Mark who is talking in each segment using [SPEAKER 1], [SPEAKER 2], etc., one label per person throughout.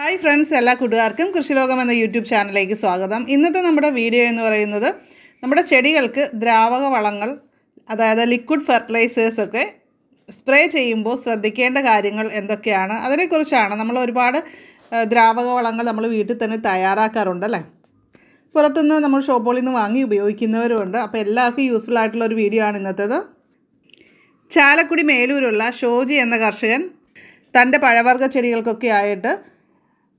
[SPEAKER 1] hi friends എല്ലാ കൂട്ടുകാർക്കും കൃഷിലോകം എന്ന യൂട്യൂബ് ചാനലിലേക്ക് സ്വാഗതം ഇന്നത്തെ നമ്മുടെ വീഡിയോ എന്ന് പറയുന്നത് നമ്മുടെ ചെടികൾക്ക് ദ്രാവക വളങ്ങൾ അതായത് ലിക്വിഡ് ഫെർട്ടിലൈസേഴ്സൊക്കെ സ്പ്രേ ചെയ്യുമ്പോൾ ശ്രദ്ധിക്കേണ്ട കാര്യങ്ങൾ എന്തൊക്കെയാണ് അതിനെക്കുറിച്ചാണ് നമ്മൾ ഒരുപാട് ദ്രാവക വളങ്ങൾ നമ്മൾ വീട്ടിൽ തന്നെ തയ്യാറാക്കാറുണ്ട് അല്ലേ പുറത്തുനിന്ന് നമ്മൾ ഷോപ്പുകളിൽ നിന്ന് വാങ്ങി ഉപയോഗിക്കുന്നവരുമുണ്ട് അപ്പോൾ എല്ലാവർക്കും യൂസ്ഫുൾ ആയിട്ടുള്ള ഒരു വീഡിയോ ആണ് ഇന്നത്തേത് ചാലക്കുടി മേലൂരുള്ള ഷോജി എന്ന കർഷകൻ തൻ്റെ പഴവർഗ്ഗ ചെടികൾക്കൊക്കെ ആയിട്ട്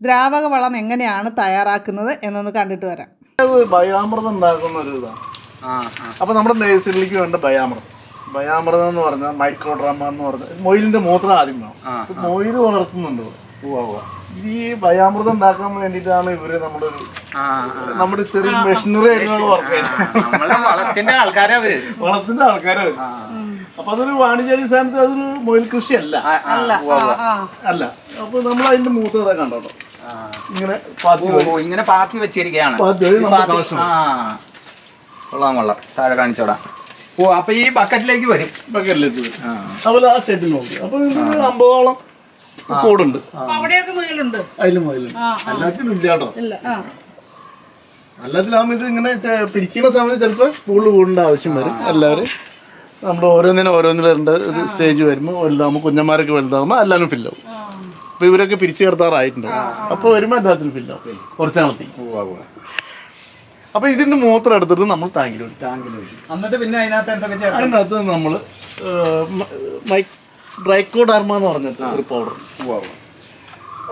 [SPEAKER 1] ദ്രാവക വളം എങ്ങനെയാണ് തയ്യാറാക്കുന്നത് എന്നൊന്ന് കണ്ടിട്ട് വരാം
[SPEAKER 2] ഭയാമൃതം ഉണ്ടാക്കുന്ന ഒരു ഇതാണ് അപ്പോൾ നമ്മുടെ നേഴ്സറിയിലേക്ക് വേണ്ട ഭയാമൃതം ഭയാമൃതം എന്ന് പറഞ്ഞാൽ മൈക്രോ ഡ്രാമ എന്ന് പറഞ്ഞാൽ മൊയിലിന്റെ മൂത്രം ആദ്യം വേണം മൊയിൽ വളർത്തുന്നുണ്ട് ഈ ഭയാമൃതം ഉണ്ടാക്കാൻ വേണ്ടിയിട്ടാണ് ഇവര് നമ്മുടെ നമ്മുടെ ചെറിയ മെഷീനറി വളത്തിന്റെ ആൾക്കാരാ വളത്തിന്റെ ആൾക്കാരാ അപ്പൊ അതൊരു വാണിജ്യാടിസ്ഥാനത്ത് അതൊരു മൊയിൽ കൃഷിയല്ല അല്ല അപ്പൊ നമ്മൾ അതിന്റെ മൂത്തത കണ്ടോട്ടോ ഇങ്ങനെ ഇങ്ങനെ പാത്തി വെച്ചിരിക്കുകയാണ് കൊള്ളാം കൊള്ളാം താഴെ കാണിച്ചോടാ ഓ അപ്പൊ ഈ ബക്കറ്റിലേക്ക് വരും ബക്കറ്റിലേക്ക് വരും അതുപോലെ ആ സെറ്റിൽ നോക്കി അപ്പൊ അമ്പതോളം കോടുണ്ട്
[SPEAKER 1] അവിടെയൊക്കെ മുയലുണ്ട്
[SPEAKER 2] അതിലും മുയലുണ്ട് എല്ലാത്തിലും ഇല്ല കേട്ടോ എല്ലാത്തിലാകുമ്പോ ഇത് ഇങ്ങനെ പിടിക്കുന്ന സമയത്ത് ചിലപ്പോൾ കൂടുതൽ കൂടേണ്ട ആവശ്യം വരും എല്ലാവരും നമ്മൾ ഓരോന്നിനും ഓരോന്നിലും ഒരു സ്റ്റേജ് വരുമ്പോൾ വലുതാകുമ്പോൾ കുഞ്ഞന്മാരൊക്കെ വലുതാകുമ്പോൾ എല്ലാവരും ഫില്ലാവും അപ്പൊ ഇവരൊക്കെ പിരിച്ചു കിടത്താറായിട്ടുണ്ട് അപ്പൊ വരുമ്പോ എല്ലാത്തിനും ഫില്ലോ കുറച്ച് നടത്തി അപ്പൊ ഇതിന് മൂത്രം എടുത്തിട്ട് നമ്മൾ ടാങ്കിൽ അതിനകത്ത് അതിനകത്ത് ഡ്രൈക്കോഡ് ഡ്രൈക്കോഡർമ എന്ന് പറഞ്ഞിട്ട് ഒരു പൗഡർ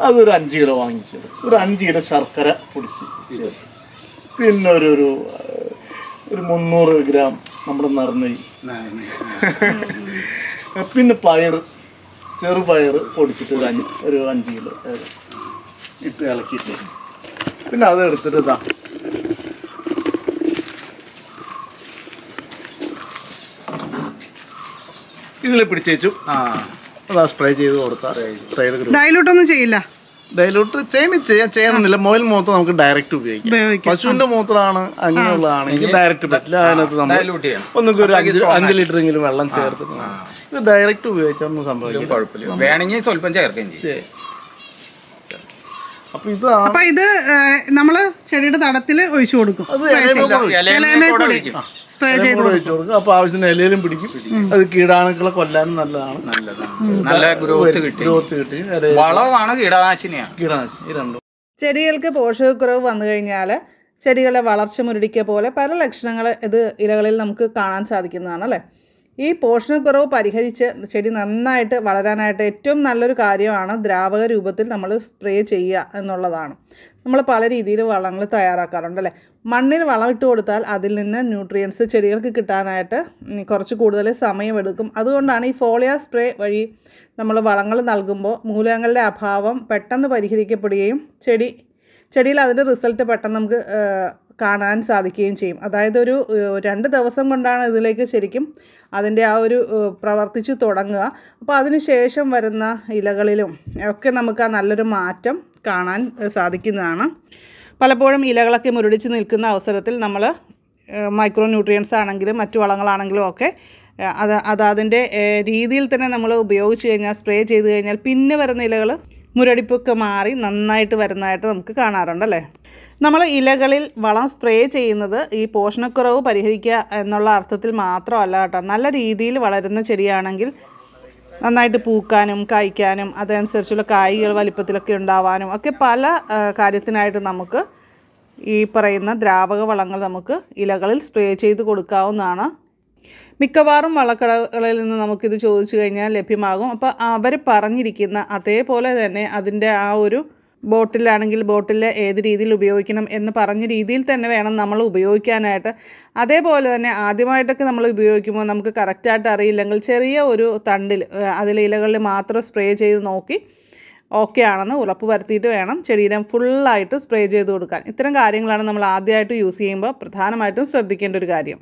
[SPEAKER 2] അതൊരു അഞ്ച് കിലോ വാങ്ങിച്ചത് ഒരു അഞ്ച് കിലോ ശർക്കര പൊടിച്ച് പിന്നെ ഒരു ഒരു മുന്നൂറ് ഗ്രാം നമ്മുടെ നറുനെയ് പിന്നെ പയർ ചെറുപയർ പൊടിച്ചിട്ട് ഒരു അഞ്ച് ഒരു അഞ്ച് കിലോ ഇട്ട് ഇളക്കിയിട്ട് പിന്നെ അത് എടുത്തിട്ട് ഇതാ ഇതിൽ പിടിച്ചേച്ചു ആ അതാ സ്പ്രേ ചെയ്ത് കൊടുത്താൽ ഡയലോട്ടൊന്നും ചെയ്യില്ല ഡൈലൂട്ട് ചെയിന് ചെയ്യാൻ ചെയ്യണമെന്നില്ല മുയൽ മൂത്രം നമുക്ക് ഡയറക്റ്റ് ഉപയോഗിക്കാം പശുവിന്റെ മൂത്രമാണ് അങ്ങനെയുള്ളതാണ് എനിക്ക് ഡയറക്റ്റ് പറ്റില്ല അതിനകത്ത് നമ്മൾ ഒന്നും ഒരു അഞ്ച് അഞ്ച് ലിറ്റർ എങ്കിലും വെള്ളം ചേർത്ത് ഇത് ഡയറക്റ്റ് ഉപയോഗിച്ചാൽ ഒന്നും സംഭവിക്കും വേണമെങ്കിൽ സ്വല്പം ചേർക്കുകയും ചെയ്യും
[SPEAKER 1] അപ്പൊ ഇത് നമ്മള് ചെടിയുടെ തടത്തിൽ ഒഴിച്ചു കൊടുക്കും
[SPEAKER 2] സ്പ്രേ അപ്പൊ ആവശ്യത്തിന് ഇലയിലും പിടിക്കും അത് കീടാണുക്കളെ കൊല്ലാനും നല്ലതാണ് നല്ല ഗ്രോത്ത് കിട്ടി ഗ്രോത്ത് കിട്ടി വളമാണ് കീടനാശിനിയാണ് കീടനാശിനി രണ്ടും
[SPEAKER 1] ചെടികൾക്ക് പോഷകക്കുറവ് വന്നു കഴിഞ്ഞാല് ചെടികളെ വളർച്ച മുരടിക്കുക പോലെ പല ലക്ഷണങ്ങൾ ഇത് ഇലകളിൽ നമുക്ക് കാണാൻ സാധിക്കുന്നതാണ് അല്ലേ ഈ പോഷണക്കുറവ് പരിഹരിച്ച് ചെടി നന്നായിട്ട് വളരാനായിട്ട് ഏറ്റവും നല്ലൊരു കാര്യമാണ് ദ്രാവക രൂപത്തിൽ നമ്മൾ സ്പ്രേ ചെയ്യുക എന്നുള്ളതാണ് നമ്മൾ പല രീതിയിൽ വളങ്ങൾ തയ്യാറാക്കാറുണ്ട് അല്ലേ മണ്ണിൽ വളം ഇട്ട് കൊടുത്താൽ അതിൽ നിന്ന് ന്യൂട്രിയൻസ് ചെടികൾക്ക് കിട്ടാനായിട്ട് കുറച്ച് കൂടുതൽ സമയമെടുക്കും അതുകൊണ്ടാണ് ഈ ഫോളിയ സ്പ്രേ വഴി നമ്മൾ വളങ്ങൾ നൽകുമ്പോൾ മൂലകങ്ങളുടെ അഭാവം പെട്ടെന്ന് പരിഹരിക്കപ്പെടുകയും ചെടി ചെടിയിൽ അതിൻ്റെ റിസൾട്ട് പെട്ടെന്ന് നമുക്ക് കാണാൻ സാധിക്കുകയും ചെയ്യും അതായത് ഒരു രണ്ട് ദിവസം കൊണ്ടാണ് ഇതിലേക്ക് ശരിക്കും അതിൻ്റെ ആ ഒരു പ്രവർത്തിച്ച് തുടങ്ങുക അപ്പോൾ അതിന് ശേഷം വരുന്ന ഇലകളിലും ഒക്കെ നമുക്ക് ആ നല്ലൊരു മാറ്റം കാണാൻ സാധിക്കുന്നതാണ് പലപ്പോഴും ഇലകളൊക്കെ മുരടിച്ച് നിൽക്കുന്ന അവസരത്തിൽ നമ്മൾ മൈക്രോ ന്യൂട്രിയൻസ് ആണെങ്കിലും മറ്റു വളങ്ങളാണെങ്കിലും ഒക്കെ അത് അതതിൻ്റെ രീതിയിൽ തന്നെ നമ്മൾ ഉപയോഗിച്ച് കഴിഞ്ഞാൽ സ്പ്രേ ചെയ്ത് കഴിഞ്ഞാൽ പിന്നെ വരുന്ന ഇലകൾ മുരടിപ്പൊക്കെ മാറി നന്നായിട്ട് വരുന്നതായിട്ട് നമുക്ക് കാണാറുണ്ടല്ലേ നമ്മൾ ഇലകളിൽ വളം സ്പ്രേ ചെയ്യുന്നത് ഈ പോഷണക്കുറവ് പരിഹരിക്കുക എന്നുള്ള അർത്ഥത്തിൽ മാത്രമല്ല കേട്ടോ നല്ല രീതിയിൽ വളരുന്ന ചെടിയാണെങ്കിൽ നന്നായിട്ട് പൂക്കാനും കായ്ക്കാനും അതനുസരിച്ചുള്ള കായ്കൾ വലിപ്പത്തിലൊക്കെ ഉണ്ടാവാനും ഒക്കെ പല കാര്യത്തിനായിട്ട് നമുക്ക് ഈ പറയുന്ന ദ്രാവക വളങ്ങൾ നമുക്ക് ഇലകളിൽ സ്പ്രേ ചെയ്ത് കൊടുക്കാവുന്നതാണ് മിക്കവാറും വളക്കടകളിൽ നിന്ന് നമുക്കിത് ചോദിച്ചു കഴിഞ്ഞാൽ ലഭ്യമാകും അപ്പോൾ അവർ പറഞ്ഞിരിക്കുന്ന അതേപോലെ തന്നെ അതിൻ്റെ ആ ഒരു ബോട്ടിലാണെങ്കിൽ ബോട്ടിൽ ഏത് രീതിയിൽ ഉപയോഗിക്കണം എന്ന് പറഞ്ഞ രീതിയിൽ തന്നെ വേണം നമ്മൾ ഉപയോഗിക്കാനായിട്ട് അതേപോലെ തന്നെ ആദ്യമായിട്ടൊക്കെ നമ്മൾ ഉപയോഗിക്കുമ്പോൾ നമുക്ക് കറക്റ്റായിട്ട് അറിയില്ലെങ്കിൽ ചെറിയ ഒരു തണ്ടിൽ അതിലെ ഇലകളിൽ മാത്രം സ്പ്രേ ചെയ്ത് നോക്കി ഓക്കെ ആണെന്ന് ഉറപ്പ് വരുത്തിയിട്ട് വേണം ചെടിയിടം ഫുള്ളായിട്ട് സ്പ്രേ ചെയ്ത് കൊടുക്കാൻ ഇത്തരം കാര്യങ്ങളാണ് നമ്മൾ ആദ്യമായിട്ട് യൂസ് ചെയ്യുമ്പോൾ പ്രധാനമായിട്ടും ശ്രദ്ധിക്കേണ്ട ഒരു കാര്യം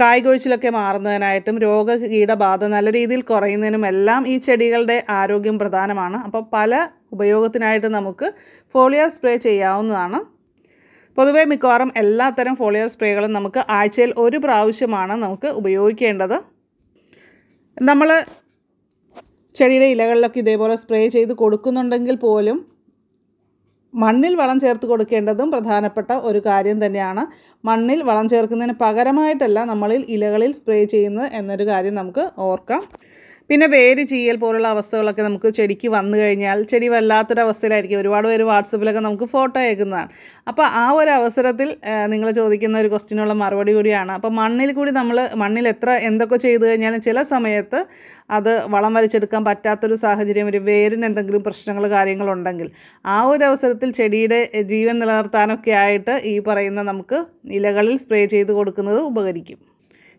[SPEAKER 1] കായ്കൊഴിച്ചിലൊക്കെ മാറുന്നതിനായിട്ടും രോഗ കീടബാധ നല്ല രീതിയിൽ കുറയുന്നതിനും എല്ലാം ഈ ചെടികളുടെ ആരോഗ്യം പ്രധാനമാണ് അപ്പോൾ പല ഉപയോഗത്തിനായിട്ട് നമുക്ക് ഫോളിയർ സ്പ്രേ ചെയ്യാവുന്നതാണ് പൊതുവേ മിക്കവാറും എല്ലാത്തരം ഫോളിയർ സ്പ്രേകളും നമുക്ക് ആഴ്ചയിൽ ഒരു പ്രാവശ്യമാണ് നമുക്ക് ഉപയോഗിക്കേണ്ടത് നമ്മൾ ചെടിയുടെ ഇലകളിലൊക്കെ ഇതേപോലെ സ്പ്രേ ചെയ്ത് കൊടുക്കുന്നുണ്ടെങ്കിൽ പോലും മണ്ണിൽ വളം ചേർത്ത് കൊടുക്കേണ്ടതും പ്രധാനപ്പെട്ട ഒരു കാര്യം തന്നെയാണ് മണ്ണിൽ വളം ചേർക്കുന്നതിന് പകരമായിട്ടല്ല നമ്മളിൽ ഇലകളിൽ സ്പ്രേ ചെയ്യുന്നത് എന്നൊരു കാര്യം നമുക്ക് ഓർക്കാം പിന്നെ വേര് ചീയൽ പോലുള്ള അവസ്ഥകളൊക്കെ നമുക്ക് ചെടിക്ക് വന്നു കഴിഞ്ഞാൽ ചെടി വല്ലാത്തൊരവസ്ഥയിലായിരിക്കും ഒരുപാട് പേര് വാട്സപ്പിലൊക്കെ നമുക്ക് ഫോട്ടോ അയക്കുന്നതാണ് അപ്പോൾ ആ ഒരു അവസരത്തിൽ നിങ്ങൾ ചോദിക്കുന്ന ഒരു ക്വസ്റ്റിനുള്ള മറുപടി കൂടിയാണ് അപ്പോൾ മണ്ണിൽ കൂടി നമ്മൾ മണ്ണിൽ എത്ര എന്തൊക്കെ ചെയ്തു കഴിഞ്ഞാലും ചില സമയത്ത് അത് വളം വലിച്ചെടുക്കാൻ പറ്റാത്തൊരു സാഹചര്യം ഒരു വേരിന് എന്തെങ്കിലും പ്രശ്നങ്ങൾ കാര്യങ്ങളുണ്ടെങ്കിൽ ആ ഒരു അവസരത്തിൽ ചെടിയുടെ ജീവൻ നിലനിർത്താനൊക്കെ ആയിട്ട് ഈ പറയുന്ന നമുക്ക് ഇലകളിൽ സ്പ്രേ ചെയ്ത് കൊടുക്കുന്നത് ഉപകരിക്കും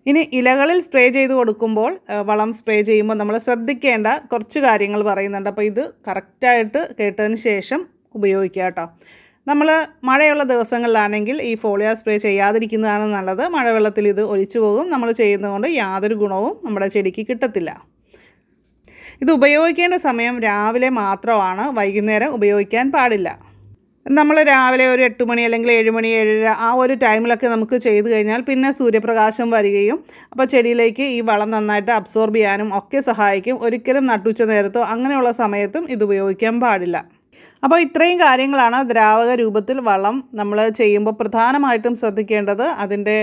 [SPEAKER 1] ഇനി ഇലകളിൽ സ്പ്രേ ചെയ്ത് കൊടുക്കുമ്പോൾ വളം സ്പ്രേ ചെയ്യുമ്പോൾ നമ്മൾ ശ്രദ്ധിക്കേണ്ട കുറച്ച് കാര്യങ്ങൾ പറയുന്നുണ്ട് അപ്പോൾ ഇത് കറക്റ്റായിട്ട് കേട്ടതിന് ശേഷം ഉപയോഗിക്കുക കേട്ടോ നമ്മൾ മഴയുള്ള ദിവസങ്ങളിലാണെങ്കിൽ ഈ ഫോളിയ സ്പ്രേ ചെയ്യാതിരിക്കുന്നതാണ് നല്ലത് മഴവെള്ളത്തിൽ ഇത് ഒലിച്ചു പോകും നമ്മൾ ചെയ്യുന്നതുകൊണ്ട് യാതൊരു ഗുണവും നമ്മുടെ ചെടിക്ക് കിട്ടത്തില്ല ഇത് ഉപയോഗിക്കേണ്ട സമയം രാവിലെ മാത്രമാണ് വൈകുന്നേരം ഉപയോഗിക്കാൻ പാടില്ല നമ്മൾ രാവിലെ ഒരു എട്ട് മണി അല്ലെങ്കിൽ ഏഴ് മണി ഏഴര ആ ഒരു ടൈമിലൊക്കെ നമുക്ക് ചെയ്ത് കഴിഞ്ഞാൽ പിന്നെ സൂര്യപ്രകാശം വരികയും അപ്പോൾ ചെടിയിലേക്ക് ഈ വളം നന്നായിട്ട് അബ്സോർബ് ചെയ്യാനും ഒക്കെ സഹായിക്കും ഒരിക്കലും നട്ടുച്ച നേരത്തോ അങ്ങനെയുള്ള സമയത്തും ഇത് ഉപയോഗിക്കാൻ പാടില്ല അപ്പോൾ ഇത്രയും കാര്യങ്ങളാണ് ദ്രാവക രൂപത്തിൽ വളം നമ്മൾ ചെയ്യുമ്പോൾ പ്രധാനമായിട്ടും ശ്രദ്ധിക്കേണ്ടത് അതിൻ്റെ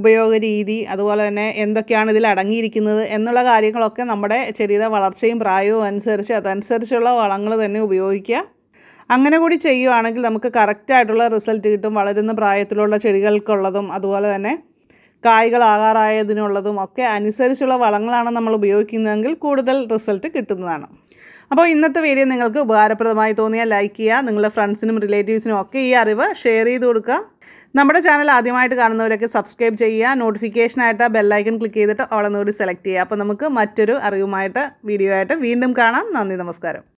[SPEAKER 1] ഉപയോഗ രീതി അതുപോലെ തന്നെ എന്തൊക്കെയാണ് ഇതിൽ അടങ്ങിയിരിക്കുന്നത് എന്നുള്ള കാര്യങ്ങളൊക്കെ നമ്മുടെ ചെടിയുടെ വളർച്ചയും പ്രായവും അനുസരിച്ച് അതനുസരിച്ചുള്ള വളങ്ങൾ തന്നെ ഉപയോഗിക്കുക അങ്ങനെ കൂടി ചെയ്യുവാണെങ്കിൽ നമുക്ക് കറക്റ്റായിട്ടുള്ള റിസൾട്ട് കിട്ടും വളരുന്ന പ്രായത്തിലുള്ള ചെടികൾക്കുള്ളതും അതുപോലെ തന്നെ കായ്കളാകാറായതിനുള്ളതും ഒക്കെ അനുസരിച്ചുള്ള വളങ്ങളാണ് നമ്മൾ ഉപയോഗിക്കുന്നതെങ്കിൽ കൂടുതൽ റിസൾട്ട് കിട്ടുന്നതാണ് അപ്പോൾ ഇന്നത്തെ വീഡിയോ നിങ്ങൾക്ക് ഉപകാരപ്രദമായി തോന്നിയാൽ ലൈക്ക് ചെയ്യുക നിങ്ങളുടെ ഫ്രണ്ട്സിനും റിലേറ്റീവ്സിനും ഒക്കെ ഈ അറിവ് ഷെയർ ചെയ്ത് കൊടുക്കുക നമ്മുടെ ചാനൽ ആദ്യമായിട്ട് കാണുന്നവരൊക്കെ സബ്സ്ക്രൈബ് ചെയ്യുക നോട്ടിഫിക്കേഷനായിട്ട് ബെല്ലൈക്കൺ ക്ലിക്ക് ചെയ്തിട്ട് അവളെന്നൂടി സെലക്ട് ചെയ്യുക അപ്പോൾ നമുക്ക് മറ്റൊരു അറിവുമായിട്ട് വീഡിയോ ആയിട്ട് വീണ്ടും കാണാം നന്ദി നമസ്കാരം